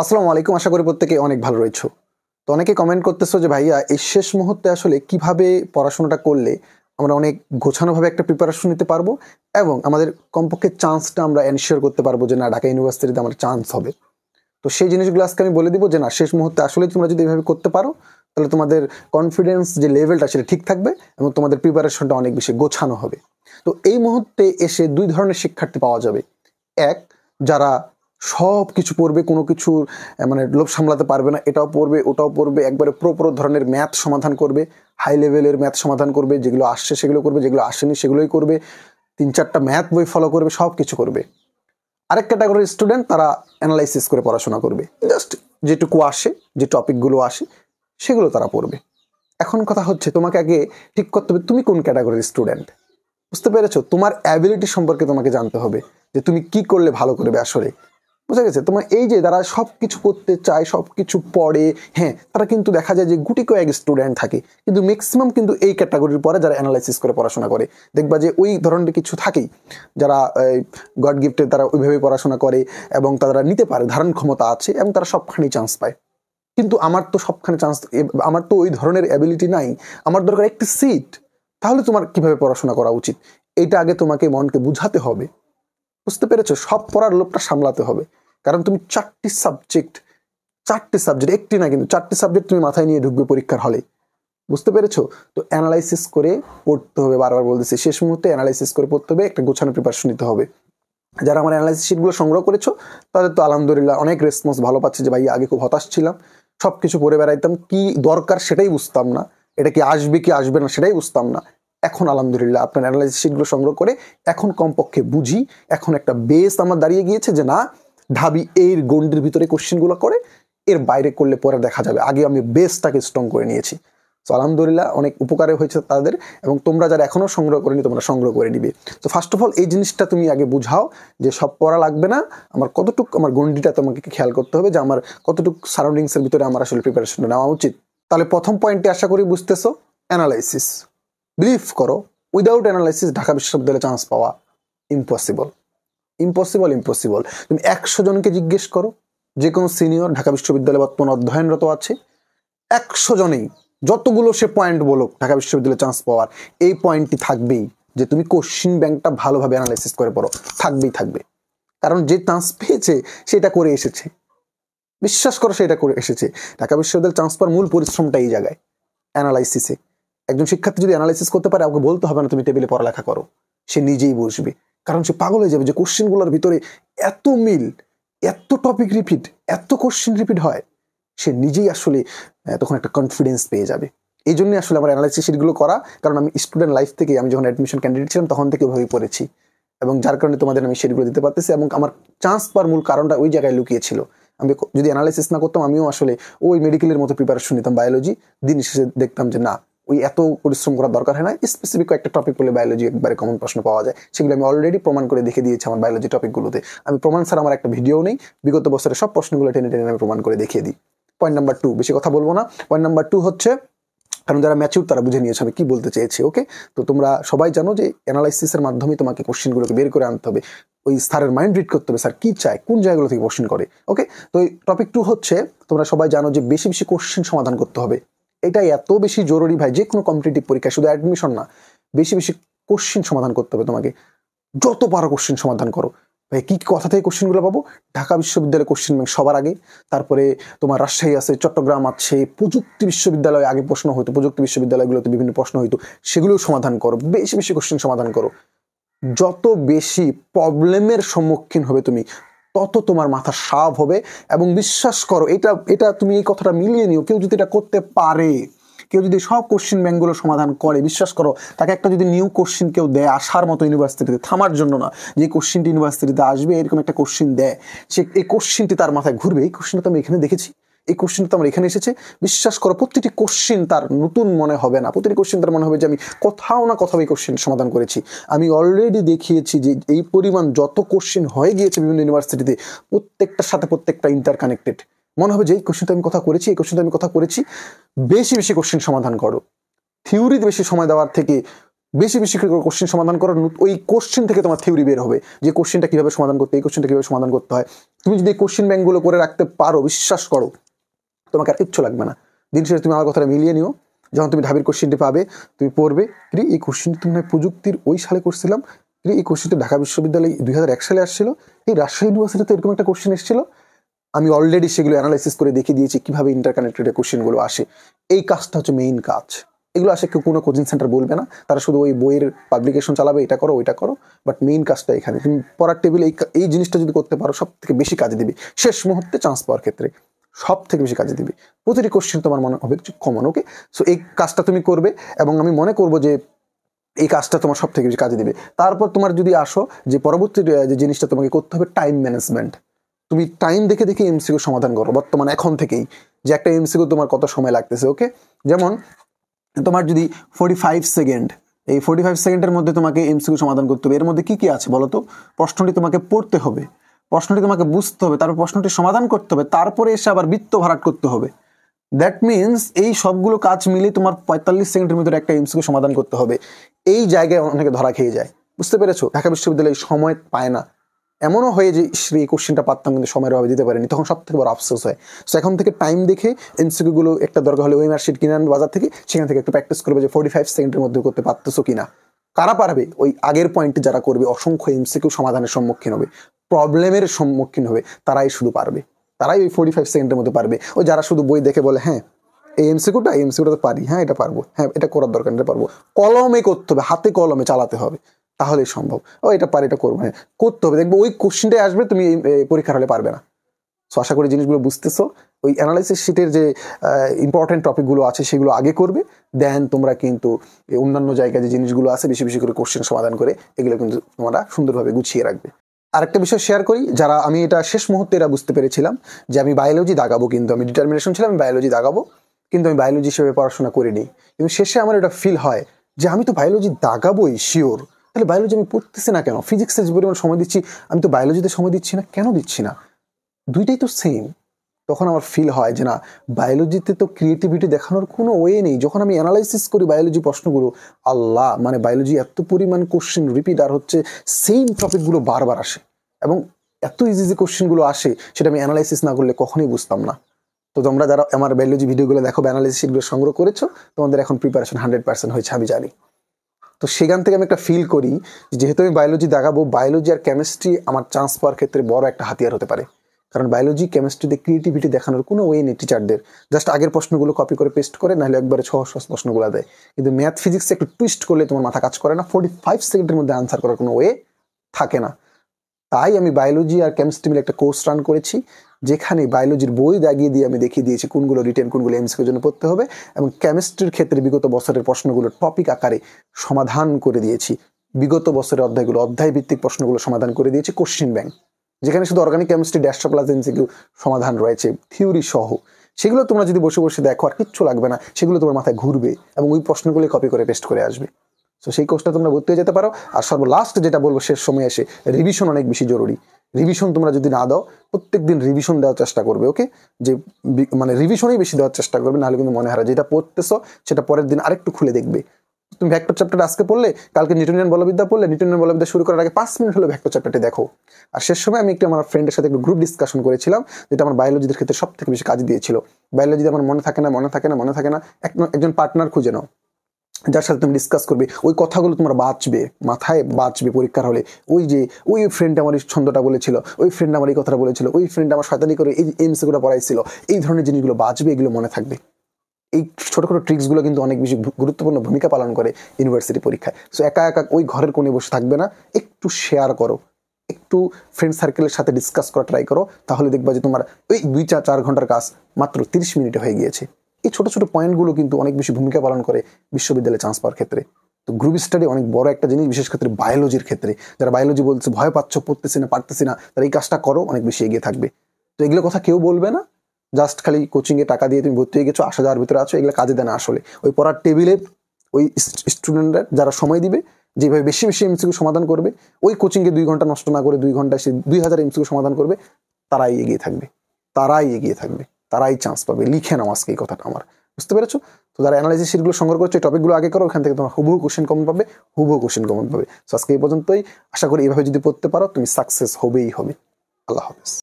আসসালামু আলাইকুম আশা করি প্রত্যেকে অনেক ভালো রয়েছো তো অনেকে কমেন্ট করতেছো যে ভাইয়া এই শেষ মুহূর্তে আসলে কিভাবে পড়াশোনাটা করলে আমরা অনেক গোছানোভাবে একটা প্রিপারেশন নিতে পারবো এবং আমাদের কমপক্ষে চান্সটা আমরা এনশিওর করতে পারবো যে না ঢাকা ইউনিভার্সিটিতে আমার চান্স হবে তো সেই জিনিসগুলো আজকে আমি বলে দিব যে না শেষ মুহূর্তে আসলে তোমরা যদি এভাবে করতে পারো তাহলে তোমাদের কনফিডেন্স যে লেভেলটা সেটা ঠিক থাকবে এবং তোমাদের প্রিপারেশনটা অনেক বেশি গোছানো হবে তো এই মুহূর্তে এসে দুই ধরনের শিক্ষার্থী পাওয়া যাবে এক যারা সব কিছু পড়বে কোনো কিছু মানে লোভ সামলাতে পারবে না এটাও পড়বে ওটাও পড়বে একবারে প্রপর ধরনের ম্যাথ সমাধান করবে হাই লেভেলের ম্যাথ সমাধান করবে যেগুলো আসছে সেগুলো করবে যেগুলো আসেনি সেগুলোই করবে তিন চারটা ম্যাথ বই ফলো করবে সব কিছু করবে আরেক ক্যাটাগরির স্টুডেন্ট তারা অ্যানালাইসিস করে পড়াশোনা করবে জাস্ট যেটুকু আসে যে টপিকগুলো আসে সেগুলো তারা পড়বে এখন কথা হচ্ছে তোমাকে আগে ঠিক করতে হবে তুমি কোন ক্যাটাগরির স্টুডেন্ট বুঝতে পেরেছো তোমার অ্যাবিলিটি সম্পর্কে তোমাকে জানতে হবে যে তুমি কি করলে ভালো করবে আসলে বুঝা গেছে তোমার এই যে তারা সব কিছু করতে চায় সব কিছু পড়ে হ্যাঁ তারা কিন্তু দেখা যায় যে গুটি কয়েক স্টুডেন্ট থাকে কিন্তু ম্যাক্সিমাম কিন্তু এই ক্যাটাগরির পরে যারা অ্যানালাইসিস করে পড়াশোনা করে দেখবা যে ওই ধরনের কিছু থাকেই যারা গড গিফটে তারা ওইভাবে পড়াশোনা করে এবং তারা নিতে পারে ধারণ ক্ষমতা আছে এবং তারা সবখানেই চান্স পায় কিন্তু আমার তো সবখানে চান্স আমার তো ওই ধরনের অ্যাবিলিটি নাই আমার দরকার একটি সিট তাহলে তোমার কিভাবে পড়াশোনা করা উচিত এটা আগে তোমাকে মনকে বুঝাতে হবে বুঝতে পেরেছো সব পড়ার লোকটা সামলাতে হবে কারণ তুমি চারটি সাবজেক্ট চারটি সাবজেক্ট একটি না কিন্তু চারটি সাবজেক্ট তুমি মাথায় নিয়ে ঢুকবে পরীক্ষার হলে বুঝতে পেরেছো তো অ্যানালাইসিস করে পড়তে হবে বারবার বলতেছি শেষ মুহূর্তে অ্যানালাইসিস করে পড়তে হবে একটা গোছানো প্রিপারেশন নিতে হবে যারা আমার অ্যানালাইসিস শিটগুলো সংগ্রহ করেছো তাদের তো আলহামদুলিল্লাহ অনেক রেসপন্স ভালো পাচ্ছে যে ভাই আগে খুব হতাশ ছিলাম সব কিছু পরে বেড়াইতাম কি দরকার সেটাই বুঝতাম না এটা কি আসবে কি আসবে না সেটাই বুঝতাম না এখন আলহামদুলিল্লাহ আপনার অ্যানালাইসিস শিটগুলো সংগ্রহ করে এখন কমপক্ষে বুঝি এখন একটা বেস আমার দাঁড়িয়ে গিয়েছে যে না ঢাবি এর গন্ডির ভিতরে কোশ্চেনগুলো করে এর বাইরে করলে পরে দেখা যাবে আগে আমি বেসটাকে স্ট্রং করে নিয়েছি তো আলহামদুলিল্লাহ অনেক উপকারে হয়েছে তাদের এবং তোমরা যারা এখনও সংগ্রহ করেনি তোমরা সংগ্রহ করে নিবে তো ফার্স্ট অফ অল এই জিনিসটা তুমি আগে বুঝাও যে সব পড়া লাগবে না আমার কতটুক আমার গণ্ডিটা তোমাকে খেয়াল করতে হবে যে আমার কতটুক সারাউন্ডিংসের ভিতরে আমার আসলে প্রিপারেশনটা নেওয়া উচিত তাহলে প্রথম পয়েন্টে আশা করি বুঝতেছো অ্যানালাইসিস বিলিভ করো উইদাউট অ্যানালাইসিস ঢাকা বিশ্ববিদ্যালয়ে চান্স পাওয়া ইম্পসিবল ইম্পসিবল ইম্পসিবল তুমি একশো জনকে জিজ্ঞেস করো যে কোনো সিনিয়র ঢাকা বিশ্ববিদ্যালয়ে বর্তমান অধ্যয়নরত আছে একশো জনেই যতগুলো সে পয়েন্ট বলো ঢাকা বিশ্ববিদ্যালয়ে চান্স পাওয়ার এই পয়েন্টটি থাকবেই যে তুমি কোশ্চিন ব্যাংকটা ভালোভাবে অ্যানালাইসিস করে পড়ো থাকবেই থাকবে কারণ যে চান্স পেয়েছে সেটা করে এসেছে বিশ্বাস করো সেটা করে এসেছে ঢাকা বিশ্ববিদ্যালয়ের চান্স পাওয়ার মূল পরিশ্রমটা এই জায়গায় অ্যানালাইসিসে একজন শিক্ষার্থী যদি অ্যানালাইসিস করতে পারে আমাকে বলতে হবে না তুমি টেবিলে পড়ালেখা করো সে নিজেই বসবে কারণ সে পাগল হয়ে যাবে যে কোশ্চেনগুলোর ভিতরে এত মিল এত টপিক রিপিট এত কোশ্চেন রিপিট হয় সে নিজেই আসলে তখন একটা কনফিডেন্স পেয়ে যাবে এই জন্যই আসলে আমার অ্যানালাইসিস শিটগুলো করা কারণ আমি স্টুডেন্ট লাইফ থেকে আমি যখন অ্যাডমিশন ক্যান্ডিডেট ছিলাম তখন থেকে ওইভাবেই পড়েছি এবং যার কারণে তোমাদের আমি সেটগুলো দিতে পারতেছি এবং আমার চান্স পাওয়ার মূল কারণটা ওই জায়গায় লুকিয়েছিল আমি যদি অ্যানালাইসিস না করতাম আমিও আসলে ওই মেডিকেলের মতো প্রিপারেশন নিতাম বায়োলজি দিন শেষে দেখতাম যে না ওই এত পরিশ্রম করার দরকার হয় না স্পেসিফিক একটা টপিক বলে বায়োলজি একবারে কমন প্রশ্ন পাওয়া যায় সেগুলো আমি অলরেডি প্রমাণ করে দেখে দিয়েছি আমার বায়োলজি টপিকগুলোতে আমি প্রমাণ স্যার আমার একটা ভিডিও নেই বিগত বছরের সব প্রশ্নগুলো টেনে টেনে আমি প্রমাণ করে দেখিয়ে দিই পয়েন্ট নাম্বার টু বেশি কথা বলবো না পয়েন্ট নাম্বার টু হচ্ছে কারণ যারা ম্যাচিউর তারা বুঝে নিয়েছে আমি কি বলতে চেয়েছি ওকে তো তোমরা সবাই জানো যে অ্যানালাইসিসের মাধ্যমে তোমাকে কোশ্চেনগুলোকে বের করে আনতে হবে ওই স্যারের মাইন্ড রিড করতে হবে স্যার কী চায় কোন জায়গাগুলো থেকে কোশ্চেন করে ওকে তো টপিক টু হচ্ছে তোমরা সবাই জানো যে বেশি বেশি কোশ্চেন সমাধান করতে হবে এটা এত বেশি জরুরি ভাই যে কোনো কম্পিটিটিভ পরীক্ষা শুধু অ্যাডমিশন না বেশি বেশি কোশ্চিন সমাধান করতে হবে তোমাকে যত পারো কোশ্চিন সমাধান করো ভাই কী কথা থেকে কোশ্চেনগুলো পাবো ঢাকা বিশ্ববিদ্যালয়ের কোশ্চেন ব্যাংক সবার আগে তারপরে তোমার রাজশাহী আছে চট্টগ্রাম আছে প্রযুক্তি বিশ্ববিদ্যালয়ে আগে প্রশ্ন হতো প্রযুক্তি বিশ্ববিদ্যালয়গুলোতে বিভিন্ন প্রশ্ন হইতো সেগুলোও সমাধান করো বেশি বেশি কোশ্চেন সমাধান করো যত বেশি প্রবলেমের সম্মুখীন হবে তুমি তত তোমার মাথা সাফ হবে এবং বিশ্বাস করো এটা এটা তুমি এই কথাটা মিলিয়ে নিও কেউ যদি এটা করতে পারে কেউ যদি সব কোশ্চিন ব্যাঙ্কগুলো সমাধান করে বিশ্বাস করো তাকে একটা যদি নিউ কোশ্চিন কেউ দেয় আসার মতো ইউনিভার্সিটিতে থামার জন্য না যে কোশ্চিনটি ইউনিভার্সিটিতে আসবে এরকম একটা কোশ্চিন দেয় সে এই কোশ্চিনটি তার মাথায় ঘুরবে এই কোশ্চিনটা তো আমি এখানে দেখেছি এই কোশ্চেনটা আমার এখানে এসেছে বিশ্বাস করো প্রতিটি কোশ্চেন তার নতুন মনে হবে না প্রতিটি কোশ্চেন তার মনে হবে যে আমি কোথাও না কোথাও এই কোশ্চেন সমাধান করেছি আমি অলরেডি দেখিয়েছি যে এই পরিমাণ যত কোশ্চেন হয়ে গিয়েছে বিভিন্ন ইউনিভার্সিটিতে প্রত্যেকটার সাথে প্রত্যেকটা ইন্টার কানেক্টেড মনে হবে যে এই কোশ্চেনটা আমি কথা করেছি এই কোশ্চেনটা আমি কথা করেছি বেশি বেশি কোশ্চেন সমাধান করো থিওরিতে বেশি সময় দেওয়ার থেকে বেশি বেশি করে কোশ্চেন সমাধান করার ওই কোশ্চেন থেকে তোমার থিওরি বের হবে যে কোশ্চেনটা কীভাবে সমাধান করতে এই কোশ্চেনটা কীভাবে সমাধান করতে হয় তুমি যদি এই কোশ্চেন ব্যাঙ্কগুলো করে রাখতে পারো বিশ্বাস করো তোমাকে আর কিচ্ছু লাগবে না দিন শেষে তুমি আমার কথাটা মিলিয়ে নিও যখন তুমি ঢাবির কোশ্চিনটি পাবে তুমি পড়বে রে এই কোশ্চিনটি তুমি প্রযুক্তির ওই সালে করছিলাম রে এই কোশ্চিনটি ঢাকা বিশ্ববিদ্যালয়ে দুই হাজার এক সালে আসছিল এই রাজশাহী ইউনিভার্সিটিতে এরকম একটা কোশ্চিন এসেছিল আমি অলরেডি সেগুলো অ্যানালাইসিস করে দেখিয়ে দিয়েছি কীভাবে ইন্টারকানেক্টেড কোশ্চেনগুলো আসে এই কাজটা হচ্ছে মেইন কাজ এগুলো আসে কেউ কোনো কোচিং সেন্টার বলবে না তারা শুধু ওই বইয়ের পাবলিকেশন চালাবে এটা করো ওইটা করো বাট মেইন কাজটা এখানে তুমি পড়ার টেবিল এই এই জিনিসটা যদি করতে পারো সব থেকে বেশি কাজে দেবে শেষ মুহূর্তে চান্স পাওয়ার ক্ষেত্রে সব থেকে বেশি কাজে দিবে প্রতিটি কোশ্চেন তোমার মনে হবে কিছু কমন ওকে সো এই কাজটা তুমি করবে এবং আমি মনে করব যে এই কাজটা তোমার সব থেকে বেশি কাজে দিবে তারপর তোমার যদি আসো যে পরবর্তী যে জিনিসটা তোমাকে করতে হবে টাইম ম্যানেজমেন্ট তুমি টাইম দেখে দেখে এমসিকে সমাধান করো বর্তমানে এখন থেকেই যে একটা এমসিকে তোমার কত সময় লাগতেছে ওকে যেমন তোমার যদি ফোর্টি ফাইভ সেকেন্ড এই ফোর্টি ফাইভ সেকেন্ডের মধ্যে তোমাকে এমসিকে সমাধান করতে হবে এর মধ্যে কী কী আছে বলো তো প্রশ্নটি তোমাকে পড়তে হবে প্রশ্নটি তোমাকে বুঝতে হবে তারপর প্রশ্নটি সমাধান করতে হবে তারপরে এসে আবার বৃত্ত ভরাট করতে হবে দ্যাট মিনস এই সবগুলো কাজ মিলে তোমার পঁয়তাল্লিশ সেকেন্ডের ভিতরে একটা এমসিকে সমাধান করতে হবে এই জায়গায় অনেকে ধরা খেয়ে যায় বুঝতে পেরেছো ঢাকা বিশ্ববিদ্যালয়ে সময় পায় না এমনও হয়ে যে শ্রী এই কোশ্চেনটা পারতাম কিন্তু সময়ের অভাবে দিতে পারেনি তখন সব থেকে বড় আফসোস হয় সো এখন থেকে টাইম দেখে এমসিকিউগুলো একটা দরকার হলে ওয়েমার শিট কিনে আনবে বাজার থেকে সেখান থেকে একটু প্র্যাকটিস করবে যে ফোর্টি ফাইভ সেকেন্ডের মধ্যে করতে পারতেছো কিনা কারা পারবে ওই আগের পয়েন্ট যারা করবে অসংখ্য এমসিকিউ সমাধানের সম্মুখীন হবে প্রবলেমের সম্মুখীন হবে তারাই শুধু পারবে তারাই ওই ফোর্টি ফাইভ সেকেন্ডের মধ্যে পারবে ওই যারা শুধু বই দেখে বলে হ্যাঁ এই এমসিকিউটা এমসিকিউটা তো পারি হ্যাঁ এটা পারবো হ্যাঁ এটা করার দরকার এটা পারবো কলমে করতে হবে হাতে কলমে চালাতে হবে তাহলেই সম্ভব ও এটা পারে এটা করবো হ্যাঁ করতে হবে দেখবো ওই কোশ্চিনটাই আসবে তুমি পরীক্ষার হলে পারবে না সো আশা করি জিনিসগুলো বুঝতেছো ওই অ্যানালাইসিস শিটের যে ইম্পর্ট্যান্ট টপিকগুলো আছে সেগুলো আগে করবে দেন তোমরা কিন্তু অন্যান্য জায়গায় যে জিনিসগুলো আছে বেশি বেশি করে কোশ্চেন সমাধান করে এগুলো কিন্তু তোমরা সুন্দরভাবে গুছিয়ে রাখবে আরেকটা বিষয় শেয়ার করি যারা আমি এটা শেষ মুহূর্তে এটা বুঝতে পেরেছিলাম যে আমি বায়োলজি দাগাবো কিন্তু আমি ডিটারমিনেশন ছিলাম আমি বায়োলজি দাগাবো কিন্তু আমি বায়োলজি হিসেবে পড়াশোনা করিনি কিন্তু শেষে আমার এটা ফিল হয় যে আমি তো বায়োলজি দাগাবোই শিওর তাহলে বায়োলজি আমি পড়তেছি না কেন ফিজিক্সের যে পরিমাণ সময় দিচ্ছি আমি তো বায়োলজিতে সময় দিচ্ছি না কেন দিচ্ছি না দুইটাই তো সেম তখন আমার ফিল হয় যে না বায়োলজিতে তো ক্রিয়েটিভিটি দেখানোর কোনো ওয়ে নেই যখন আমি অ্যানালাইসিস করি বায়োলজি প্রশ্নগুলো আল্লাহ মানে বায়োলজি এত পরিমাণ কোশ্চেন রিপিট আর হচ্ছে সেম টপিকগুলো বারবার আসে এবং এত ইজি ইজি কোশ্চেনগুলো আসে সেটা আমি অ্যানালাইসিস না করলে কখনোই বুঝতাম না তো তোমরা যারা আমার বায়োলজি ভিডিওগুলো দেখো অ্যানালাইসিসগুলো সংগ্রহ করেছো তোমাদের এখন প্রিপারেশন হান্ড্রেড পার্সেন্ট হয়েছে আমি জানি তো সেখান থেকে আমি একটা ফিল করি যেহেতু আমি বায়োলজি দেখাবো বায়োলজি আর কেমিস্ট্রি আমার চান্স পাওয়ার ক্ষেত্রে বড় একটা হাতিয়ার হতে পারে কারণ বায়োলজি কেমিস্ট্রিতে ক্রিয়েটিভিটি দেখানোর কোনো ওয়ে নেই টিচারদের জাস্ট আগের প্রশ্নগুলো কপি করে পেস্ট করে নাহলে একবারে ছ প্রশ্নগুলো দেয় কিন্তু ম্যাথ ফিজিক্সে একটু টুইস্ট করলে তোমার মাথা কাজ করে না ফোর্টি ফাইভ সেকেন্ডের মধ্যে আনসার করার কোনো ওয়ে থাকে না তাই আমি বায়োলজি আর কেমিস্ট্রি মিলে একটা কোর্স রান করেছি যেখানে বায়োলজির বই দাগিয়ে দিয়ে আমি দেখিয়ে দিয়েছি কোনগুলো রিটেন কোনগুলো এমসিকের জন্য পড়তে হবে এবং কেমিস্ট্রির ক্ষেত্রে বিগত বছরের প্রশ্নগুলো টপিক আকারে সমাধান করে দিয়েছি বিগত বছরের অধ্যায়গুলো অধ্যায় ভিত্তিক প্রশ্নগুলো সমাধান করে দিয়েছি কোশ্চিন ব্যাংক যেখানে শুধু অর্গানিক কেমিস্ট্রি ড্যাশটা প্লাস এমসিকিউ সমাধান রয়েছে থিওরি সহ সেগুলো তোমরা যদি বসে বসে দেখো আর কিচ্ছু লাগবে না সেগুলো তোমার মাথায় ঘুরবে এবং ওই প্রশ্নগুলি কপি করে পেস্ট করে আসবে সো সেই কোর্সটা তোমরা ভর্তি হয়ে যেতে পারো আর সর্ব লাস্ট যেটা বলবো শেষ সময় এসে রিভিশন অনেক বেশি জরুরি রিভিশন তোমরা যদি না দাও প্রত্যেক দিন রিভিশন দেওয়ার চেষ্টা করবে ওকে যে মানে রিভিশনই বেশি দেওয়ার চেষ্টা করবে নাহলে কিন্তু মনে হারা যেটা পড়তেছ সেটা পরের দিন আরেকটু খুলে দেখবে তুমি ভ্যাক্টর চ্যাপ্টার আজকে পড়লে কালকে নিউটনিয়ান বলবিদ্যা পড়লে নিউটনিয়ান বলবিদ্যা শুরু করার আগে পাঁচ মিনিট হলো ভ্যাক্টর চ্যাপ্টারটি দেখো আর শেষ সময় আমি একটি আমার ফ্রেন্ডের সাথে একটু গ্রুপ ডিসকাশন করেছিলাম যেটা আমার বায়োলজিদের ক্ষেত্রে সব থেকে বেশি কাজ দিয়েছিল বায়োলজিতে আমার মনে থাকে না মনে থাকে না মনে থাকে না একজন পার্টনার খুঁজে নাও যার সাথে তুমি ডিসকাস করবে ওই কথাগুলো তোমার বাঁচবে মাথায় বাঁচবে পরীক্ষার হলে ওই যে ওই ফ্রেন্ড আমার এই ছন্দটা বলেছিল ওই ফ্রেন্ড আমার এই কথাটা বলেছিল ওই ফ্রেন্ড আমার শয়তানি করে এই এমসিগুলো পড়াইছিল এই ধরনের জিনিসগুলো বাঁচবে এগুলো মনে থাকবে এই ছোটো ছোটো ট্রিক্সগুলো কিন্তু অনেক বেশি গুরুত্বপূর্ণ ভূমিকা পালন করে ইউনিভার্সিটি পরীক্ষায় সো একা একা ওই ঘরের কোণে বসে থাকবে না একটু শেয়ার করো একটু ফ্রেন্ড সার্কেলের সাথে ডিসকাস করা ট্রাই করো তাহলে দেখবা যে তোমার ওই দুই চার চার ঘন্টার কাজ মাত্র তিরিশ মিনিটে হয়ে গিয়েছে এই ছোটো ছোটো পয়েন্টগুলো কিন্তু অনেক বেশি ভূমিকা পালন করে বিশ্ববিদ্যালয়ে চান্স পাওয়ার ক্ষেত্রে তো গ্রুপ স্টাডি অনেক বড় একটা জিনিস বিশেষ ক্ষেত্রে বায়োলজির ক্ষেত্রে যারা বায়োলজি বলছে ভয় পাচ্ছ পড়তেছি না পারতেছি না তারা এই কাজটা করো অনেক বেশি এগিয়ে থাকবে তো এগুলো কথা কেউ বলবে না জাস্ট খালি কোচিংয়ে টাকা দিয়ে তুমি ভর্তি হয়ে গেছো আসা যাওয়ার ভিতরে আছো এগুলো কাজে দেয় না আসলে ওই পড়ার টেবিলে ওই স্টুডেন্টরা যারা সময় দিবে যেভাবে বেশি বেশি এমসিকিউ সমাধান করবে ওই কোচিংকে দুই ঘন্টা নষ্ট না করে দুই ঘন্টা সে দুই হাজার এমসিকিউ সমাধান করবে তারাই এগিয়ে থাকবে তারাই এগিয়ে থাকবে তারাই চান্স পাবে লিখে নাও আজকে এই কথাটা আমার বুঝতে পেরেছো তো যারা অ্যানালাইসিস শিটগুলো সংগ্রহ করছে টপিকগুলো আগে করো ওখান থেকে তোমার হুবহু কোশ্চেন কমন পাবে হুবহু কোশ্চেন কমন পাবে সো আজকে এই পর্যন্তই আশা করি এভাবে যদি পড়তে পারো তুমি সাকসেস হবেই হবে আল্লাহ হাফেজ